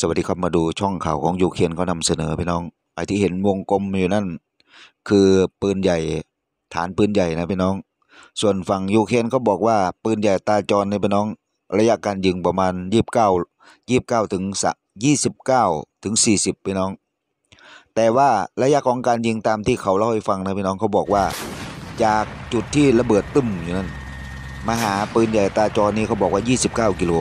สวัสดีครับมาดูช่องข่าวของยูเครนเขานำเสนอพี่น้องไอที่เห็นวงกลมอยู่นั่น คือปืนใหญ่ฐานปืนใหญ่นะพี่น้อง ส่วนฝั่งยูเครนเขาบอกว่าปืนใหญ่ตาจรในพี่น้อง ระยะการยิงประมาณยี่สิบเก้ายี่สิบเก้าถึงสยี่สิบเก้าถึงสี่สิบพี่น้อง แต่ว่าระยะของการยิงตามที่เขาเล่าให้ฟังนะพี่น้องเขาบอกว่า จากจุดที่ระเบิดตึ้มอยู่นั่นมาหาปืนใหญ่ตาจรนี้เขาบอกว่า 29กิโล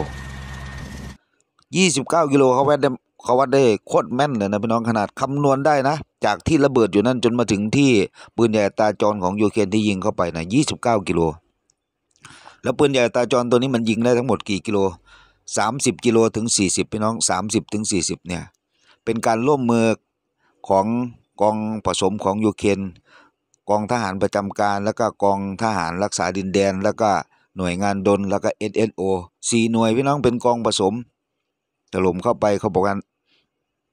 ยี่สิบเก้ากิโลเขาวัดได้เขาวัดได้โคตรแม่นเลยนะพี่น้องขนาดคำนวณได้นะ จากที่ระเบิดอยู่นั่นจนมาถึงที่ปืนใหญ่ตาจรของยูเครนที่ยิงเข้าไปนะยี่สิบเก้ากิโล แล้วปืนใหญ่ตาจรตัวนี้มันยิงได้ทั้งหมดกี่กิโลสสามิบกิโลถึงสสี่ิบพี่น้องสสามิบถึงสสี่ิบเนี่ยเป็นการร่วมมือของกองผสมของยูเครนกองทหารประจำการแล้วก็กองทหารรักษาดินแดนแล้วก็หน่วยงานดนแล้วก็เอสี่หน่วยพี่น้องเป็นกองผสมถล่มเข้าไปเขาบอกกัน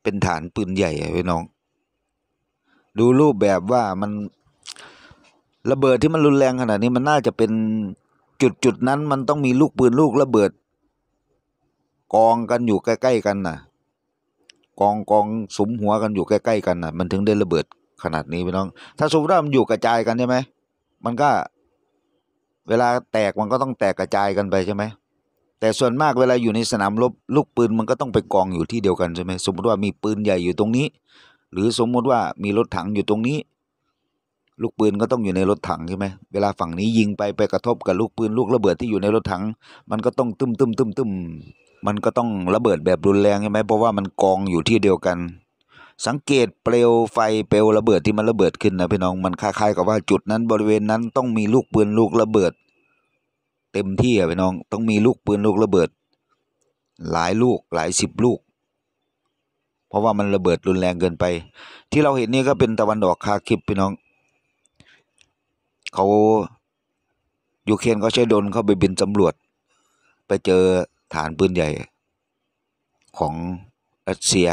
เป็นฐานปืนใหญ่พี่น้อง ดูรูปแบบว่ามันระเบิดที่มันรุนแรงขนาดนี้ มันน่าจะเป็นจุดจุดนั้น มันต้องมีลูกปืนลูกระเบิด กองกันอยู่ใกล้ๆกันนะ่ะ กองกองสมหัวกันอยู่ใกล้ ๆ กันนะ่ะ มันถึงได้ระเบิดขนาดนี้พี่น้อง ถ้าสมมติว่ามันอยู่กระจายกันใช่ไหมมันก็ เวลาแตกมันก็ต้องแตกกระจายกันไปใช่ไหมแต่ส่วนมากเวลาอยู่ในสนามรบลูกปืนมันก็ต้องไปกองอยู่ที่เดียวกันใช่ไหมสมมติว่ามีปืนใหญ่อยู่ตรงนี้ หรือสมมติว่ามีรถถังอยู่ตรงนี้ ลูกปืนก็ต้องอยู่ในรถถังใช่ไหมเวลาฝั่งนี้ยิงไปไปกระทบกับลูกปืนลูกระเบิดที่อยู่ในรถถัง มันก็ต้องตึมตึมตึมตึมมันก็ต้องระเบิดแบบรุนแรงใช่ไหมเพราะว่ามันกองอยู่ที่เดียวกัน สังเกตเปลวไฟเปลวระเบิดที่มันระเบิดขึ้นนะพี่น้องมันคล้าย ๆ กับว่าจุดนั้นบริเวณนั้นต้องมีลูกปืนลูกระเบิดเต็มที่อ่ะพี่น้องต้องมีลูกปืนลูกระเบิด หลายลูกหลายสิบลูก เพราะว่ามันระเบิดรุนแรงเกินไป ที่เราเห็นนี่ก็เป็นตะวันออกคาคิปพี่น้องเขายูเครนเขาใช้โดนเข้าไปบินสำรวจ ไปเจอฐานปืนใหญ่ ของรัสเซีย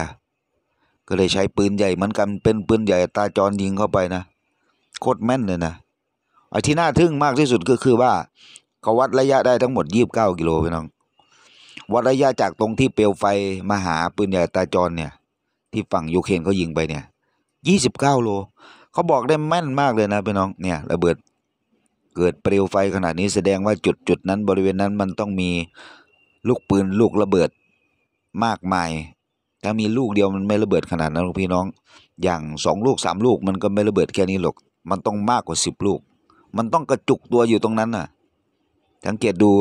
ก็เลยใช้ปืนใหญ่เหมือนกันเป็นปืนใหญ่ตาจรยิงเข้าไปนะโคตรแม่นเลยนะไอ้ที่น่าทึ่งมากที่สุดก็คือว่าข็วัดระยะได้ทั้งหมดยีิบเก้ากิโลพี่น้อง วัดระยะจากตรงที่เปลวไฟมาหาปืนใหญ่ตาจรเนี่ยที่ฝั่งยูเครนเขายิงไปเนี่ยยี่สิบเก้าโล เขาบอกได้แม่นมากเลยนะพี่น้องเนี่ยระเบิดเกิดเปลวไฟขนาดนี้แสดงว่าจุดจุดนั้นบริเวณนั้นมันต้องมีลูกปืนลูกระเบิดมากมายถ้ามีลูกเดียวมันไม่ระเบิดขนาดนั้นพี่น้อง อย่างสองลูกสามลูก มันก็ไม่ระเบิดแค่นี้หรอกมันต้องมากกว่าสิบลูก มันต้องกระจุกตัวอยู่ตรงนั้นน่ะสังเกตดู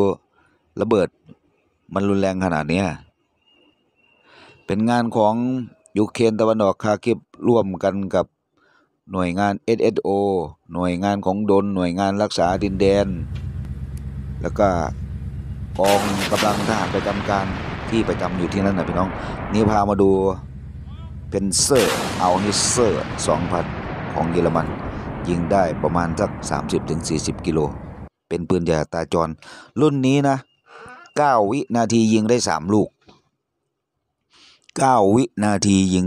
ระเบิดมันรุนแรงขนาดนี้เป็นงานของยูเครนตะวันออกคาคิบร่วมกันกับหน่วยงาน SSO หน่วยงานของดนหน่วยงานรักษาดินแดน แล้วก็กองกำลังทหารประจำการที่ประจำอยู่ที่นั่นนะพี่น้อง นี่พามาดูเป็นเซอร์เอานิเซอร์สองพันของเยอรมัน ยิงได้ประมาณสัก30-40 กิโลเป็นปืนยาตาจร รุ่นนี้นะ 9 วินาทียิงได้3ลูก9 วินาทียิง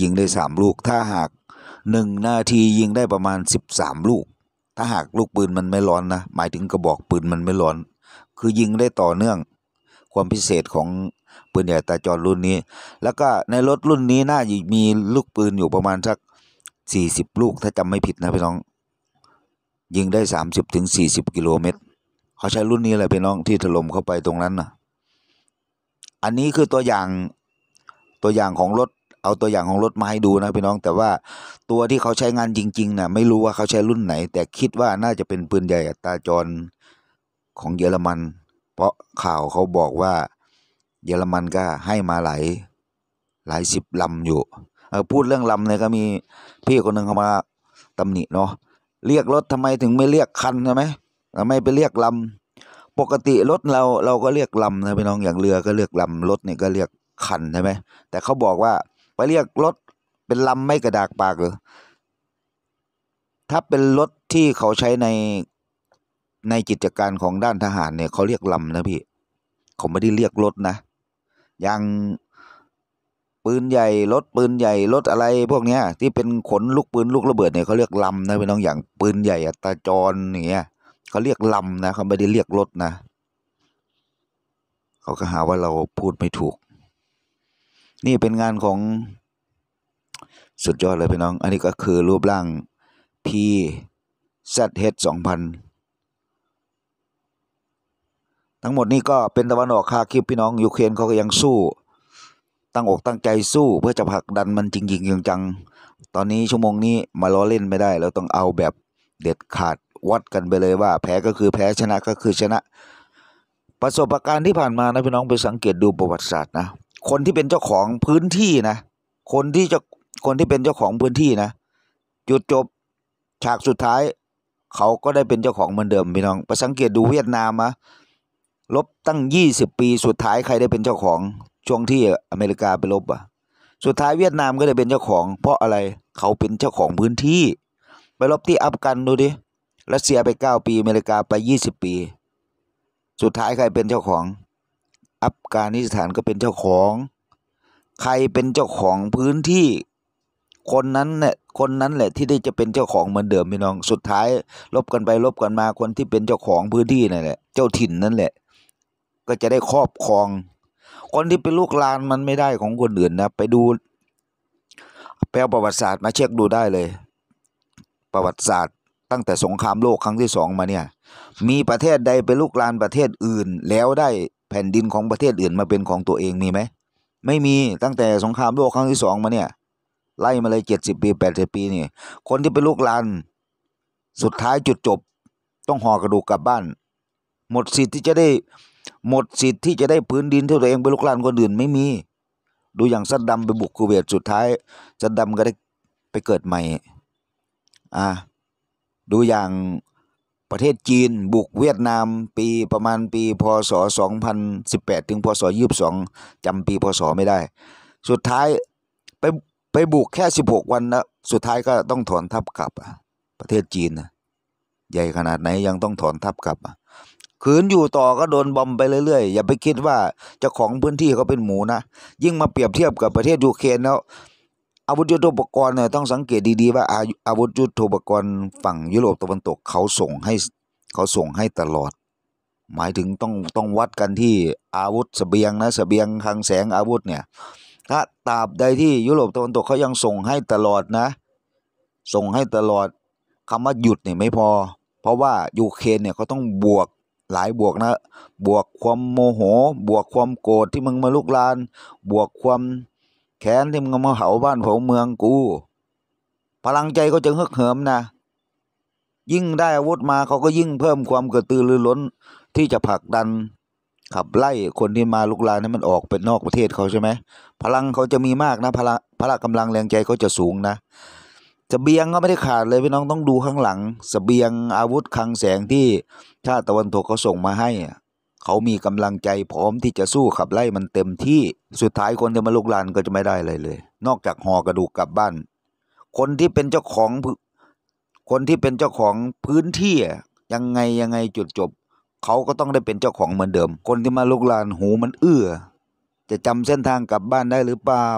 ยิงได้ 3 ลูก ถ้าหาก1นาทียิงได้ประมาณ 13 ลูก ถ้าหากลูกปืนมันไม่ร้อนนะ หมายถึงกระบอกปืนมันไม่ร้อน คือยิงได้ต่อเนื่องความพิเศษของปืนใหญ่ตาจรรุ่นนี้ แล้วก็ในรถรุ่นนี้น่าจะมีลูกปืนอยู่ประมาณสัก 40 ลูกถ้าจำไม่ผิดนะพี่น้องยิงได้สามสิบถึงสี่สิบกิโลเมตร เขาใช้รุ่นนี้แหละพี่น้องที่ถล่มเข้าไปตรงนั้นนะอันนี้คือตัวอย่างตัวอย่างของรถเอาตัวอย่างของรถมาให้ดูนะพี่น้องแต่ว่าตัวที่เขาใช้งานจริง ๆนะ่ะไม่รู้ว่าเขาใช้รุ่นไหน แต่คิดว่าน่าจะเป็นปืนใหญ่ตาจร ของเยอรมัน เพราะข่าวเขาบอกว่า เยอรมันก็ให้มาหลาย หลายสิบลำอยู่พูดเรื่องลำเนี่ยก็มีพี่คนหนึ่งเขามาตำหนิเนาะเรียกรถทำไมถึงไม่เรียกคันใช่ไหมทำไมไปเรียกลำ ปกติรถเราเราก็เรียกลำนะพี่น้องอย่างเรือก็เรียกลำรถเนี่ยก็เรียกคันใช่ไหมแต่เขาบอกว่า ไปเรียกรถ เป็นลำไม่กระดากปากหรือถ้าเป็นรถที่เขาใช้ในในกิจการของด้านทหารเนี่ยเขาเรียกลำนะพี่เขาไม่ได้เรียกรถนะอย่างปืนใหญ่รถปืนใหญ่รถอะไรพวกเนี้ยที่เป็นขนลูกปืนลูกระเบิดเนี่ยเขาเรียกลำนะเป็นน้องอย่างปืนใหญ่ อัตาจรอย่างเงี้ยเขาเรียกลำนะเขาไม่ได้เรียกรถนะเขาก็หาว่าเราพูดไม่ถูก นี่เป็นงานของสุดยอดเลยพี่น้องอันนี้ก็คือรูปร่าง P Z H งพันทั้งหมดนี้ก็เป็นตะวันออกคาคิปพี่น้องยูเครนเขาก็ยังสู้ตั้งอกตั้งใจสู้เพื่อจะผลักดันมันจริงจริงจังๆ ตอนนี้ชั่วโมงนี้มาล้อเล่นไม่ได้ เราต้องเอาแบบเด็ดขาดวัดกันไปเลยว่า แพ้ก็คือแพ้ชนะก็คือชนะ ประสบการณ์ที่ผ่านมานะพี่น้องไปสังเกตดูประวัติศาสตร์นะ คนที่เป็นเจ้าของพื้นที่นะ คนที่จะคนที่เป็นเจ้าของพื้นที่นะ จุดจบฉากสุดท้ายเขาก็ได้เป็นเจ้าของเหมือนเดิมพี่น้องไปสังเกตดูเวียดนามนะลบตั้ง20ปีสุดท้ายใครได้เป็นเจ้าของช่วงที่อเมริกาไปลบอ่ะ สุดท้ายเวียดนามก็เลยเป็นเจ้าของ เพราะอะไร เขาเป็นเจ้าของพื้นที่ ไปลบที่อัฟกันดูดิ รัสเซียไปเก้าปีอเมริกาไปยี่สิบปี สุดท้ายใครเป็นเจ้าของ อัฟกานิสถานก็เป็นเจ้าของ ใครเป็นเจ้าของพื้นที่ คนนั้นเนี่ยคนนั้นแหละ ที่ได้จะเป็นเจ้าของเหมือนเดิมพี่น้อง สุดท้ายลบกันไปลบกันมา คนที่เป็นเจ้าของพื้นที่นั่นแหละ เจ้าถิ่นนั่นแหละ ก็จะได้ครอบครองคนที่เป็นลูกลานมันไม่ได้ของคนอื่นนะไปดูแปลประวัติศาสตร์มาเช็คดูได้เลย ประวัติศาสตร์ตั้งแต่สงครามโลกครั้งที่สองมาเนี่ย มีประเทศใดเป็นลูกลานประเทศอื่น แล้วได้แผ่นดินของประเทศอื่นมาเป็นของตัวเองมีไหมไม่มีตั้งแต่สงครามโลกครั้งที่สองมาเนี่ย ไล่มาเลยเจ็ดสิบปีแปดสิบปีนี่ คนที่เป็นลูกลาน สุดท้ายจุดจบต้องห่อกระดูกกลับบ้าน หมดสิทธิ์ที่จะได้หมดสิทธิ์ที่จะได้พื้นดินที่ตัวเองไปลุกลานคนอื่นไม่มี ดูอย่างซัดดำไปบุกคูเวตสุดท้ายซัดดำก็ได้ไปเกิดใหม่ อ่าดูอย่างประเทศจีน บุกเวียดนามปีประมาณปี พศ2018 ถึงพศ22จำปีพศ ไม่ได้ สุดท้ายไปไปบุกแค่ 16 วันนะ สุดท้ายก็ต้องถอนทัพกลับประเทศจีนนะใหญ่ขนาดไหนยังต้องถอนทัพกลับขืนอยู่ต่อก็โดนบอมไปเรื่อยๆ อย่าไปคิดว่าจะของพื้นที่เขาเป็นหมูนะ ยิ่งมาเปรียบเทียบกับประเทศยูเครนแล้วอาวุธยุทโธปกรณ์เนี่ยต้องสังเกตดีๆว่า อาวุธยุทโธปกรณ์ฝั่งยุโรปตะวันตกเขาส่งให้เขาส่งให้ตลอด หมายถึงต้องต้องวัดกันที่อาวุธสเสบียงนะสเสบียงลังแสงอาวุธเนี่ย ถ้าตราบใดที่ยุโรปตะวันตกเขายังส่งให้ตลอดนะ ส่งให้ตลอดคำว่าหยุดเนี่ยไม่พอ เพราะว่ายูเครนเนี่ยเขาต้องบวกหลายบวกนะบวกความโมโห บวกความโกรธที่มึงมาลุกลาน บวกความแค้นที่มึงมาเผาบ้านเผาเมืองกูพลังใจก็จะฮึกเหิมนะยิ่งได้อาวุธมาเขาก็ยิ่งเพิ่มความกระตือรือร้น ที่จะผลักดัน ขับไล่คนที่มาลุกลานนี้มันออกเป็นนอกประเทศเขาใช่ไหมพลังเขาจะมีมากนะพละพละกำลังแรงใจเขาจะสูงนะสเบียงก็ไม่ได้ขาดเลยพี่น้องต้องดูข้างหลังสเบียงอาวุธคลังแสงที่ชาติตะวันตกเขาส่งมาให้เขามีกำลังใจพร้อมที่จะสู้ขับไล่มันเต็มที่สุดท้ายคนจะมาลุกลานก็จะไม่ได้เลยเลย นอกจากหอกระดูกกลับบ้าน คนที่เป็นเจ้าของ คนที่เป็นเจ้าของพื้นที่ ยังไงยังไงจุดจบเขาก็ต้องได้เป็นเจ้าของเหมือนเดิม คนที่มาลุกลานหูมันเอื้อ จะจำเส้นทางกลับบ้านได้หรือเปล่า